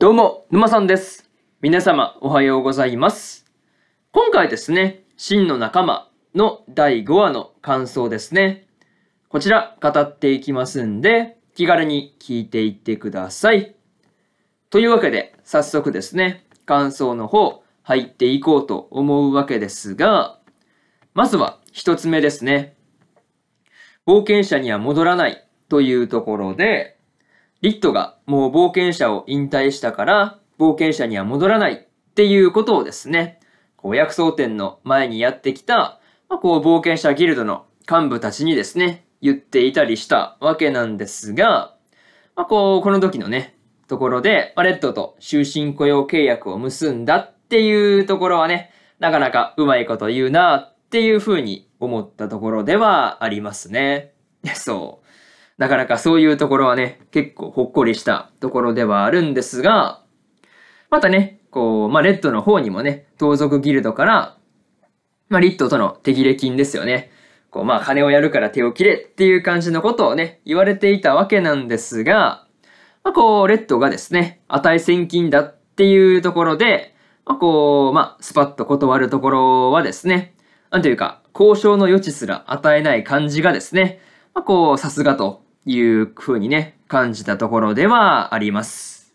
どうも、沼さんです。皆様、おはようございます。今回ですね、真の仲間の第5話の感想ですね。こちら、語っていきますんで、気軽に聞いていってください。というわけで、早速ですね、感想の方、入っていこうと思うわけですが、まずは一つ目ですね。冒険者には戻らないというところで、リットがもう冒険者を引退したから冒険者には戻らないっていうことをですね、こう薬草店の前にやってきた、まあ、こう冒険者ギルドの幹部たちにですね、言っていたりしたわけなんですが、まあ、こう、この時のね、ところで、レッドと終身雇用契約を結んだっていうところはね、なかなかうまいこと言うなっていうふうに思ったところではありますね。そう。なかなかそういうところはね、結構ほっこりしたところではあるんですが、またね、こう、まあ、レッドの方にもね、盗賊ギルドから、まあ、リッドとの手切れ金ですよね。こう、まあ、金をやるから手を切れっていう感じのことをね、言われていたわけなんですが、まあ、こう、レッドがですね、値千金だっていうところで、まあ、こう、まあ、スパッと断るところはですね、なんというか、交渉の余地すら与えない感じがですね、まあ、こう、さすがという風にね、感じたところではあります。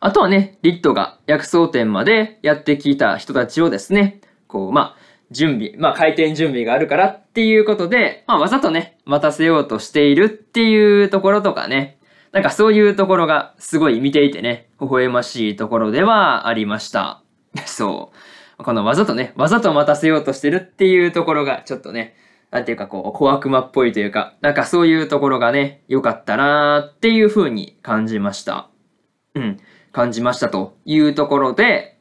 あとはね、リットが薬草店までやってきた人たちをですね、こう、まあ、準備、まあ、開店準備があるからっていうことで、まあ、わざとね、待たせようとしているっていうところとかね、なんかそういうところがすごい見ていてね、微笑ましいところではありました。そう。このわざとね、わざと待たせようとしてるっていうところがちょっとね、なんていうかこう、小悪魔っぽいというか、なんかそういうところがね、良かったなーっていう風に感じました。うん、感じましたというところで、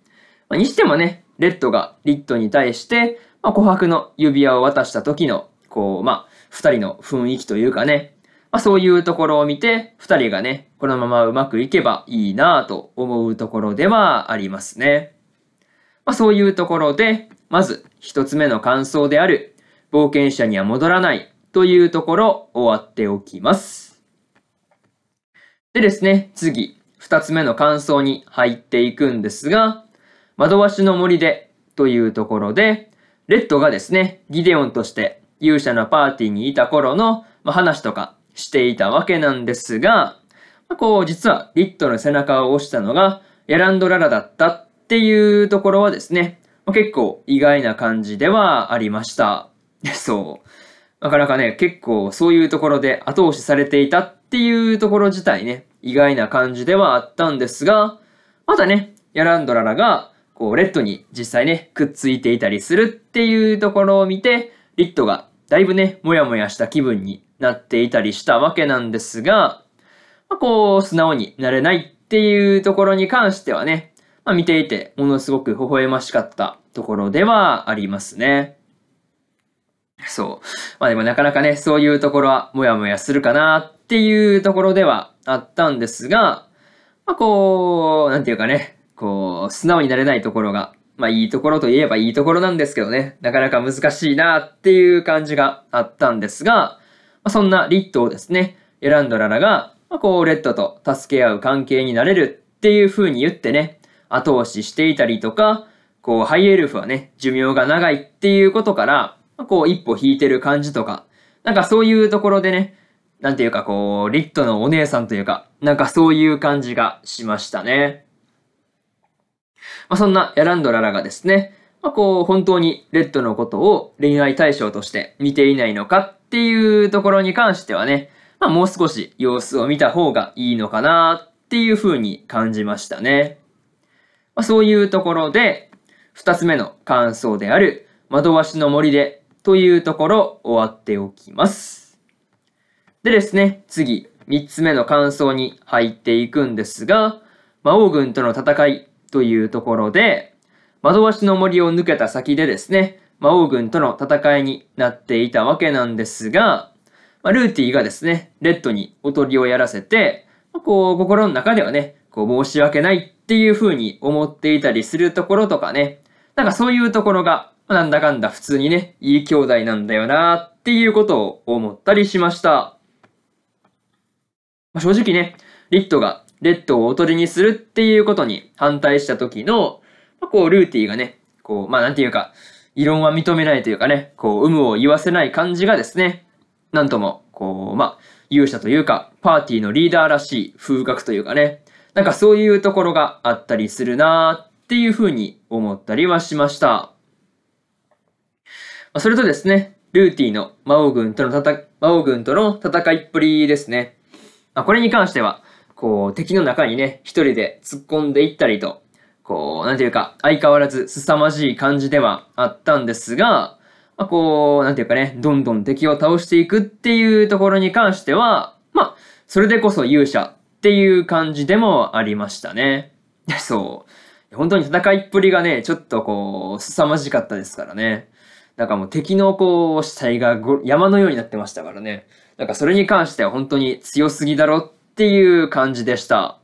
まあ、にしてもね、レッドがリッドに対して、まあ、琥珀の指輪を渡した時の、こう、まあ、二人の雰囲気というかね、まあ、そういうところを見て、二人がね、このままうまくいけばいいなぁと思うところではありますね。まあ、そういうところで、まず一つ目の感想である、冒険者には戻らないというところ終わっておきます。でですね、次、2つ目の感想に入っていくんですが、窓わしの森でというところで、レッドがですね、ギデオンとして勇者のパーティーにいた頃の話とかしていたわけなんですが、こう、実はリットの背中を押したのがヤランドララだったっていうところはですね、結構意外な感じではありました。そう。なかなかね、結構そういうところで後押しされていたっていうところ自体ね、意外な感じではあったんですが、またね、ヤランドララが、こう、レッドに実際ね、くっついていたりするっていうところを見て、リッドがだいぶね、もやもやした気分になっていたりしたわけなんですが、まあ、こう、素直になれないっていうところに関してはね、まあ、見ていてものすごく微笑ましかったところではありますね。そう。まあでもなかなかね、そういうところはもやもやするかなっていうところではあったんですが、まあこう、なんていうかね、こう、素直になれないところが、まあいいところといえばいいところなんですけどね、なかなか難しいなっていう感じがあったんですが、まあ、そんなリットをですね、選んだララが、まあ、こう、レッドと助け合う関係になれるっていう風に言ってね、後押ししていたりとか、こう、ハイエルフはね、寿命が長いっていうことから、こう一歩引いてる感じとか、なんかそういうところでね、なんていうかこう、リットのお姉さんというか、なんかそういう感じがしましたね。まあ、そんなヤランドララがですね、まあ、こう、本当にレッドのことを恋愛対象として見ていないのかっていうところに関してはね、まあ、もう少し様子を見た方がいいのかなっていう風に感じましたね。まあ、そういうところで、二つ目の感想である、窓わしの森でというところ終わっておきます。でですね、次、3つ目の感想に入っていくんですが、魔王軍との戦いというところで、窓わしの森を抜けた先でですね、魔王軍との戦いになっていたわけなんですが、まあ、ルーティがですね、レッドにおとりをやらせて、まあ、こう、心の中ではね、こう、申し訳ないっていう風に思っていたりするところとかね、なんかそういうところがなんだかんだ普通にね、いい兄弟なんだよなっていうことを思ったりしました。まあ、正直ね、リットがレッドをおとりにするっていうことに反対した時の、まあ、こう、ルーティーがね、こう、まあなんていうか、異論は認めないというかね、こう、有無を言わせない感じがですね、なんとも、こう、まあ、勇者というか、パーティーのリーダーらしい風格というかね、なんかそういうところがあったりするなーっていうふうに思ったりはしました。それとですね、ルーティの魔王軍との戦魔王軍との戦いっぷりですね。まあ、これに関しては、こう、敵の中にね、一人で突っ込んでいったりと、こう、なんていうか、相変わらず凄まじい感じではあったんですが、まあ、こう、なんていうかね、どんどん敵を倒していくっていうところに関しては、まあ、それでこそ勇者っていう感じでもありましたね。そう。本当に戦いっぷりがね、ちょっとこう、凄まじかったですからね。なんかもう敵のこう死体が山のようになってましたからね。なんかそれに関しては本当に強すぎだろっていう感じでした。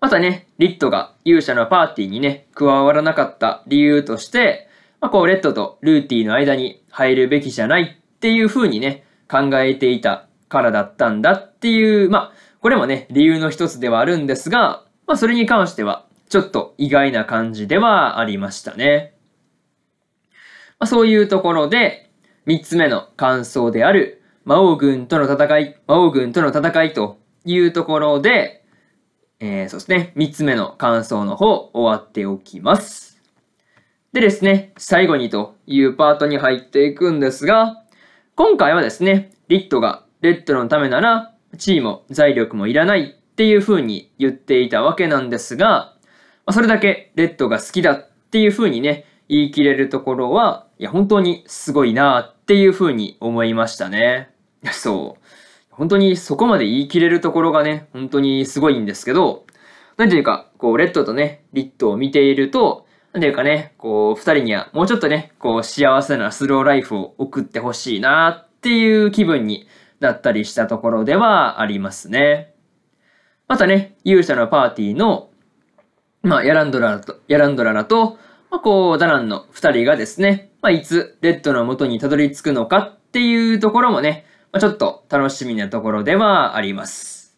またね、リットが勇者のパーティーにね、加わらなかった理由として、まあ、こう、レッドとルーティーの間に入るべきじゃないっていう風にね、考えていたからだったんだっていう、まあ、これもね、理由の一つではあるんですが、まあ、それに関しては、ちょっと意外な感じではありましたね。まあ、そういうところで、3つ目の感想である、魔王軍との戦い、魔王軍との戦いというところで、えー、そうですね、3つ目の感想の方、終わっておきます。でですね、最後にというパートに入っていくんですが、今回はですね、リットがレッドのためなら、地位も財力もいらないっていう風に言っていたわけなんですが、それだけレッドが好きだっていう風にね、言い切れるところは、いや、本当にすごいなっていうふうに思いましたね。そう。本当にそこまで言い切れるところがね、本当にすごいんですけど、なんていうか、こう、レッドとね、リットを見ていると、なんていうかね、こう、二人にはもうちょっとね、こう、幸せなスローライフを送ってほしいなっていう気分になったりしたところではありますね。またね、勇者のパーティーの、まあ、ヤランドララと、ヤランドララと、まあ、こう、ダランの二人がですね、まあ、いつレッドの元にたどり着くのかっていうところもね、まあ、ちょっと楽しみなところではあります。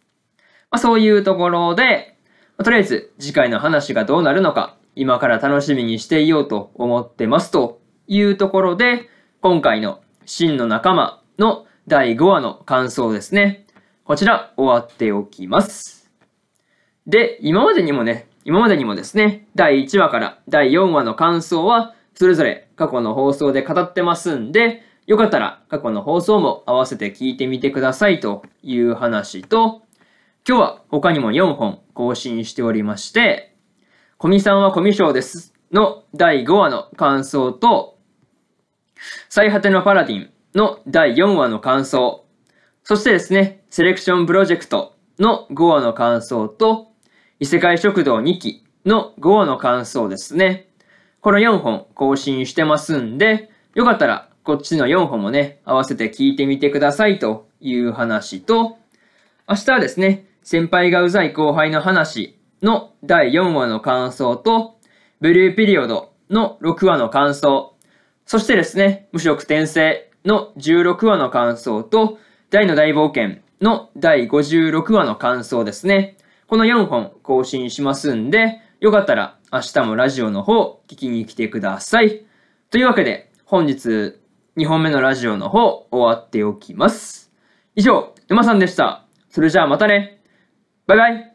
まあ、そういうところで、まあ、とりあえず次回の話がどうなるのか、今から楽しみにしていようと思ってますというところで、今回の真の仲間の第5話の感想ですね。こちら終わっておきます。で、今までにもね、今までにもですね、第1話から第4話の感想はそれぞれ過去の放送で語ってますんで、よかったら過去の放送も合わせて聞いてみてくださいという話と、今日は他にも4本更新しておりまして、コミさんはコミショーですの第5話の感想と、最果てのパラディンの第4話の感想、そしてですね、セレクションプロジェクトの5話の感想と、異世界食堂2期の5話の感想ですね。この4本更新してますんで、よかったらこっちの4本もね、合わせて聞いてみてくださいという話と、明日はですね、先輩がうざい後輩の話の第4話の感想と、ブルーピリオドの6話の感想、そしてですね、無色転生の16話の感想と、大の大冒険の第56話の感想ですね。この4本更新しますんで、よかったら明日もラジオの方、聞きに来てください。というわけで、本日2本目のラジオの方、終わっておきます。以上、山さんでした。それじゃあまたね。バイバイ。